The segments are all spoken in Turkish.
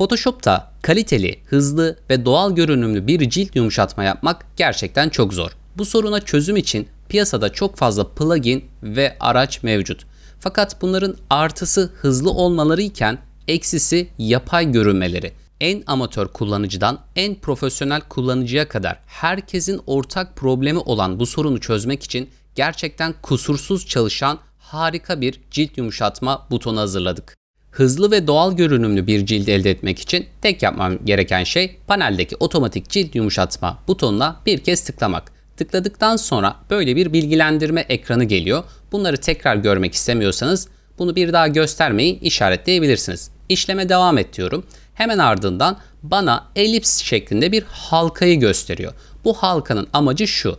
Photoshop'ta kaliteli, hızlı ve doğal görünümlü bir cilt yumuşatma yapmak gerçekten çok zor. Bu soruna çözüm için piyasada çok fazla plugin ve araç mevcut. Fakat bunların artısı hızlı olmaları iken eksisi yapay görünmeleri. En amatör kullanıcıdan en profesyonel kullanıcıya kadar herkesin ortak problemi olan bu sorunu çözmek için gerçekten kusursuz çalışan harika bir cilt yumuşatma butonu hazırladık. Hızlı ve doğal görünümlü bir cilt elde etmek için tek yapmam gereken şey paneldeki otomatik cilt yumuşatma butonuna bir kez tıklamak. Tıkladıktan sonra böyle bir bilgilendirme ekranı geliyor. Bunları tekrar görmek istemiyorsanız bunu bir daha göstermeyi işaretleyebilirsiniz. İşleme devam et diyorum. Hemen ardından bana elips şeklinde bir halkayı gösteriyor. Bu halkanın amacı şu.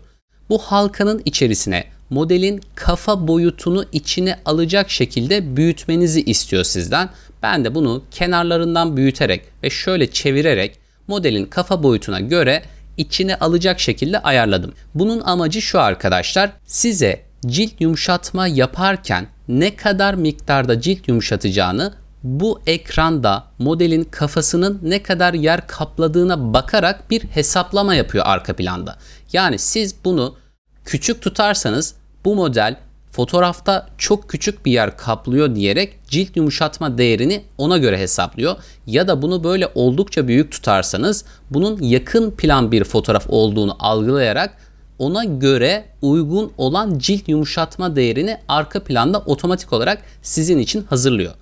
Bu halkanın içerisine modelin kafa boyutunu içine alacak şekilde büyütmenizi istiyor sizden. Ben de bunu kenarlarından büyüterek ve şöyle çevirerek modelin kafa boyutuna göre içine alacak şekilde ayarladım. Bunun amacı şu arkadaşlar. Size cilt yumuşatma yaparken ne kadar miktarda cilt yumuşatacağını bu ekranda modelin kafasının ne kadar yer kapladığına bakarak bir hesaplama yapıyor arka planda. Yani siz bunu küçük tutarsanız bu model fotoğrafta çok küçük bir yer kaplıyor diyerek cilt yumuşatma değerini ona göre hesaplıyor. Ya da bunu böyle oldukça büyük tutarsanız bunun yakın plan bir fotoğraf olduğunu algılayarak ona göre uygun olan cilt yumuşatma değerini arka planda otomatik olarak sizin için hazırlıyor.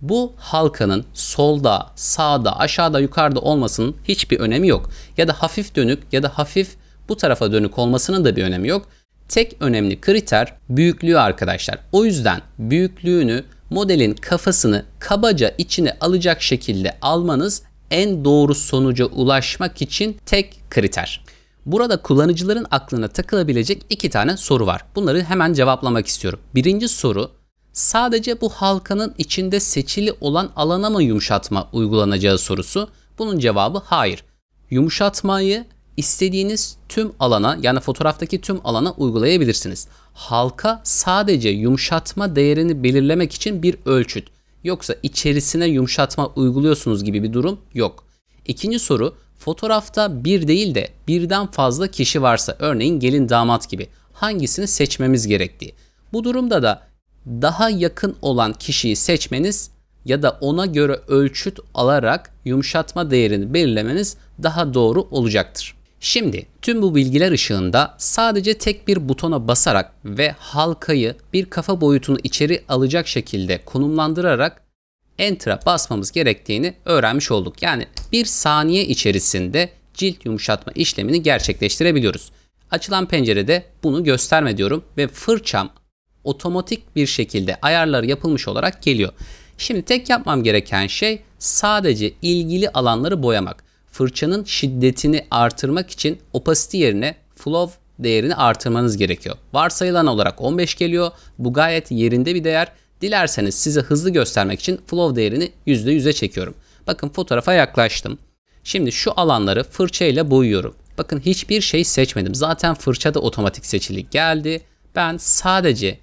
Bu halkanın solda, sağda, aşağıda, yukarıda olmasının hiçbir önemi yok. Ya da hafif dönük ya da hafif bu tarafa dönük olmasının da bir önemi yok tek önemli kriter büyüklüğü arkadaşlar. O yüzden büyüklüğünü modelin kafasını kabaca içine alacak şekilde almanız en doğru sonuca ulaşmak için tek kriter. Burada kullanıcıların aklına takılabilecek iki tane soru var. Bunları hemen cevaplamak istiyorum. Birinci soru sadece bu halkanın içinde seçili olan alana mı yumuşatma uygulanacağı sorusu. Bunun cevabı hayır. Yumuşatmayı istediğiniz tüm alana yani fotoğraftaki tüm alana uygulayabilirsiniz. Halka sadece yumuşatma değerini belirlemek için bir ölçüt. Yoksa içerisine yumuşatma uyguluyorsunuz gibi bir durum yok. İkinci soru fotoğrafta bir değil de birden fazla kişi varsa örneğin gelin damat gibi hangisini seçmemiz gerektiği. Bu durumda da daha yakın olan kişiyi seçmeniz ya da ona göre ölçüt alarak yumuşatma değerini belirlemeniz daha doğru olacaktır. Şimdi tüm bu bilgiler ışığında sadece tek bir butona basarak ve halkayı bir kafa boyutunu içeri alacak şekilde konumlandırarak Enter'a basmamız gerektiğini öğrenmiş olduk. Yani bir saniye içerisinde cilt yumuşatma işlemini gerçekleştirebiliyoruz. Açılan pencerede bunu gösterme diyorum ve fırçam otomatik bir şekilde ayarları yapılmış olarak geliyor. Şimdi tek yapmam gereken şey sadece ilgili alanları boyamak fırçanın şiddetini artırmak için opacity yerine flow değerini artırmanız gerekiyor. Varsayılan olarak 15 geliyor. Bu gayet yerinde bir değer. Dilerseniz size hızlı göstermek için flow değerini %100'e çekiyorum. Bakın fotoğrafa yaklaştım. Şimdi şu alanları fırça ile boyuyorum. Bakın hiçbir şey seçmedim. Zaten fırçada otomatik seçili geldi. Ben sadece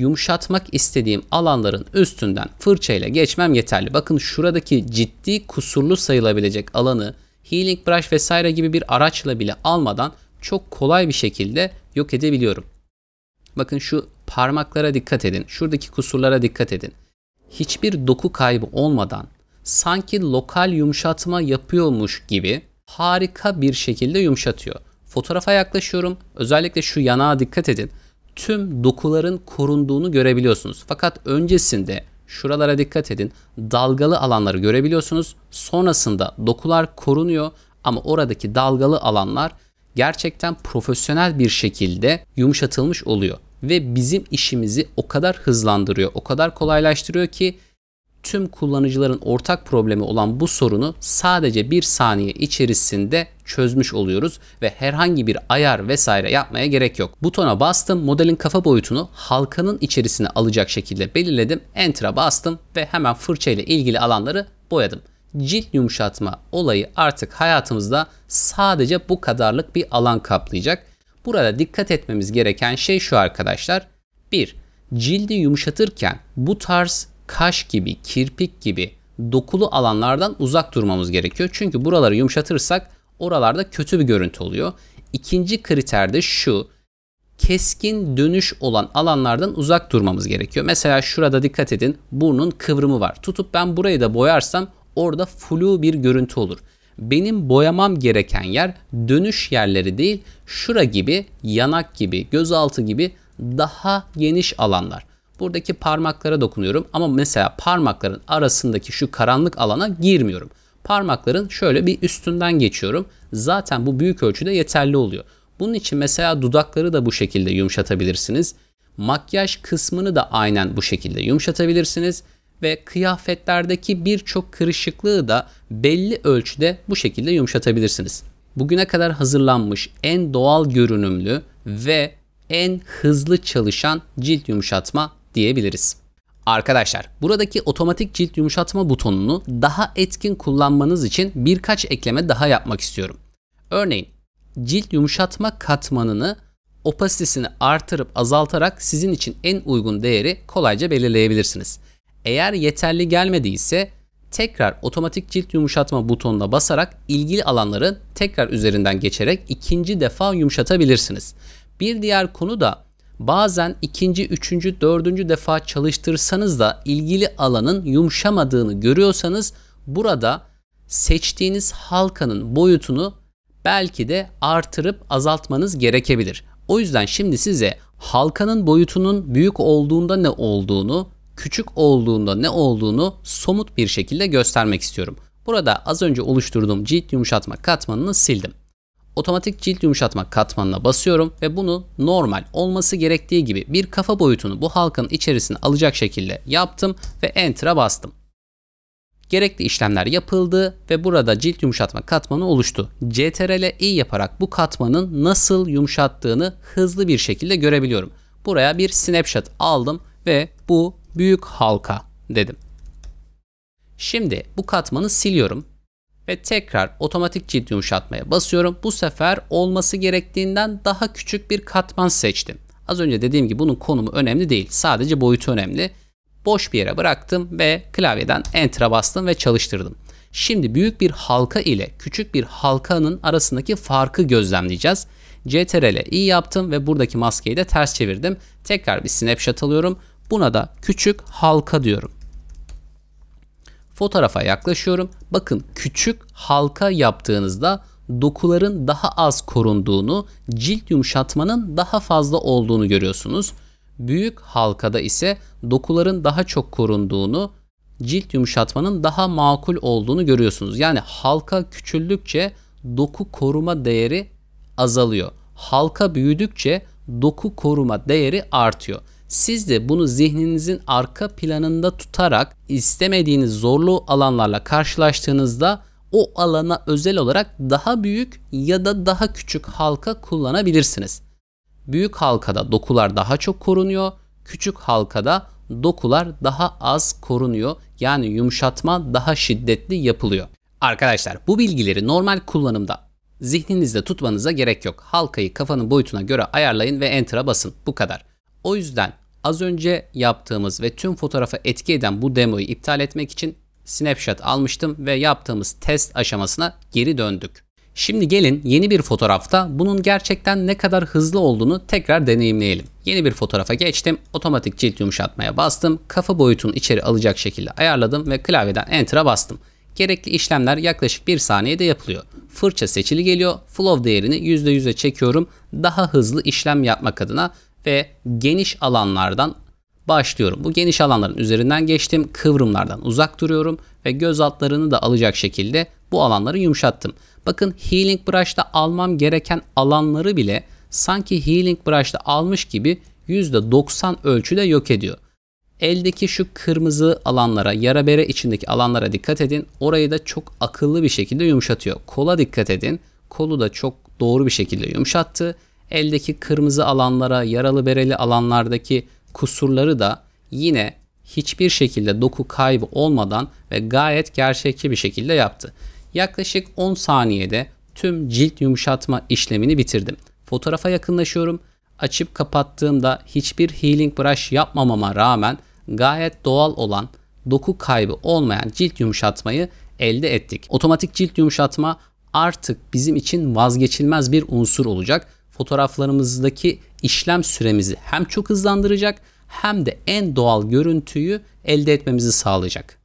yumuşatmak istediğim alanların üstünden fırçayla geçmem yeterli. Bakın şuradaki ciddi kusurlu sayılabilecek alanı healing brush vesaire gibi bir araçla bile almadan çok kolay bir şekilde yok edebiliyorum. Bakın şu parmaklara dikkat edin. Şuradaki kusurlara dikkat edin. Hiçbir doku kaybı olmadan sanki lokal yumuşatma yapıyormuş gibi harika bir şekilde yumuşatıyor. Fotoğrafa yaklaşıyorum. Özellikle şu yanağa dikkat edin tüm dokuların korunduğunu görebiliyorsunuz. Fakat öncesinde şuralara dikkat edin. Dalgalı alanları görebiliyorsunuz. Sonrasında dokular korunuyor ama oradaki dalgalı alanlar gerçekten profesyonel bir şekilde yumuşatılmış oluyor ve bizim işimizi o kadar hızlandırıyor, o kadar kolaylaştırıyor ki tüm kullanıcıların ortak problemi olan bu sorunu sadece bir saniye içerisinde çözmüş oluyoruz ve herhangi bir ayar vesaire yapmaya gerek yok. Butona bastım, modelin kafa boyutunu halkanın içerisine alacak şekilde belirledim, Enter'a bastım ve hemen fırça ile ilgili alanları boyadım. Cilt yumuşatma olayı artık hayatımızda sadece bu kadarlık bir alan kaplayacak. Burada dikkat etmemiz gereken şey şu arkadaşlar. 1. Cildi yumuşatırken bu tarz kaş gibi, kirpik gibi dokulu alanlardan uzak durmamız gerekiyor. Çünkü buraları yumuşatırsak oralarda kötü bir görüntü oluyor. İkinci kriter de şu. Keskin dönüş olan alanlardan uzak durmamız gerekiyor. Mesela şurada dikkat edin burnun kıvrımı var. Tutup ben burayı da boyarsam orada flu bir görüntü olur. Benim boyamam gereken yer dönüş yerleri değil, şura gibi, yanak gibi, gözaltı gibi daha geniş alanlar. Buradaki parmaklara dokunuyorum ama mesela parmakların arasındaki şu karanlık alana girmiyorum. Parmakların şöyle bir üstünden geçiyorum. Zaten bu büyük ölçüde yeterli oluyor. Bunun için mesela dudakları da bu şekilde yumuşatabilirsiniz. Makyaj kısmını da aynen bu şekilde yumuşatabilirsiniz ve kıyafetlerdeki birçok kırışıklığı da belli ölçüde bu şekilde yumuşatabilirsiniz. Bugüne kadar hazırlanmış en doğal görünümlü ve en hızlı çalışan cilt yumuşatma diyebiliriz. Arkadaşlar buradaki otomatik cilt yumuşatma butonunu daha etkin kullanmanız için birkaç ekleme daha yapmak istiyorum. Örneğin cilt yumuşatma katmanını opasitesini artırıp azaltarak sizin için en uygun değeri kolayca belirleyebilirsiniz. Eğer yeterli gelmediyse tekrar otomatik cilt yumuşatma butonuna basarak ilgili alanları tekrar üzerinden geçerek ikinci defa yumuşatabilirsiniz. Bir diğer konu da bazen ikinci, üçüncü, dördüncü defa çalıştırsanız da ilgili alanın yumuşamadığını görüyorsanız burada seçtiğiniz halkanın boyutunu belki de artırıp azaltmanız gerekebilir. O yüzden şimdi size halkanın boyutunun büyük olduğunda ne olduğunu, küçük olduğunda ne olduğunu somut bir şekilde göstermek istiyorum. Burada az önce oluşturduğum cilt yumuşatma katmanını sildim otomatik cilt yumuşatma katmanına basıyorum ve bunu normal olması gerektiği gibi bir kafa boyutunu bu halkanın içerisine alacak şekilde yaptım ve Enter'a bastım. Gerekli işlemler yapıldı ve burada cilt yumuşatma katmanı oluştu. CTRL e i yaparak bu katmanın nasıl yumuşattığını hızlı bir şekilde görebiliyorum. Buraya bir snapshot aldım ve bu büyük halka dedim. Şimdi bu katmanı siliyorum ve tekrar otomatik cilt yumuşatmaya basıyorum. Bu sefer olması gerektiğinden daha küçük bir katman seçtim. Az önce dediğim gibi bunun konumu önemli değil. Sadece boyutu önemli. Boş bir yere bıraktım ve klavyeden Enter'a bastım ve çalıştırdım. Şimdi büyük bir halka ile küçük bir halkanın arasındaki farkı gözlemleyeceğiz. CTRL'e iyi yaptım ve buradaki maskeyi de ters çevirdim. Tekrar bir snapshot alıyorum. Buna da küçük halka diyorum. Fotoğrafa yaklaşıyorum. Bakın küçük halka yaptığınızda dokuların daha az korunduğunu, cilt yumuşatmanın daha fazla olduğunu görüyorsunuz. Büyük halkada ise dokuların daha çok korunduğunu, cilt yumuşatmanın daha makul olduğunu görüyorsunuz. Yani halka küçüldükçe doku koruma değeri azalıyor. Halka büyüdükçe doku koruma değeri artıyor. Siz de bunu zihninizin arka planında tutarak istemediğiniz zorlu alanlarla karşılaştığınızda o alana özel olarak daha büyük ya da daha küçük halka kullanabilirsiniz. Büyük halkada dokular daha çok korunuyor, küçük halkada dokular daha az korunuyor. Yani yumuşatma daha şiddetli yapılıyor. Arkadaşlar bu bilgileri normal kullanımda zihninizde tutmanıza gerek yok. Halkayı kafanın boyutuna göre ayarlayın ve enter'a basın. Bu kadar. O yüzden Az önce yaptığımız ve tüm fotoğrafa etki eden bu demoyu iptal etmek için snapshot almıştım ve yaptığımız test aşamasına geri döndük. Şimdi gelin yeni bir fotoğrafta bunun gerçekten ne kadar hızlı olduğunu tekrar deneyimleyelim. Yeni bir fotoğrafa geçtim, otomatik cilt yumuşatmaya bastım, kafa boyutunu içeri alacak şekilde ayarladım ve klavyeden Enter'a bastım. Gerekli işlemler yaklaşık 1 saniyede yapılıyor. Fırça seçili geliyor, flow değerini %100'e çekiyorum. Daha hızlı işlem yapmak adına ve geniş alanlardan başlıyorum. Bu geniş alanların üzerinden geçtim. Kıvrımlardan uzak duruyorum ve göz altlarını da alacak şekilde bu alanları yumuşattım. Bakın Healing Brush'ta almam gereken alanları bile sanki Healing Brush'ta almış gibi %90 ölçüde yok ediyor. Eldeki şu kırmızı alanlara, yara bere içindeki alanlara dikkat edin. Orayı da çok akıllı bir şekilde yumuşatıyor. Kola dikkat edin. Kolu da çok doğru bir şekilde yumuşattı eldeki kırmızı alanlara, yaralı bereli alanlardaki kusurları da yine hiçbir şekilde doku kaybı olmadan ve gayet gerçekçi bir şekilde yaptı. Yaklaşık 10 saniyede tüm cilt yumuşatma işlemini bitirdim. Fotoğrafa yakınlaşıyorum. Açıp kapattığımda hiçbir healing brush yapmamama rağmen gayet doğal olan, doku kaybı olmayan cilt yumuşatmayı elde ettik. Otomatik cilt yumuşatma artık bizim için vazgeçilmez bir unsur olacak fotoğraflarımızdaki işlem süremizi hem çok hızlandıracak hem de en doğal görüntüyü elde etmemizi sağlayacak.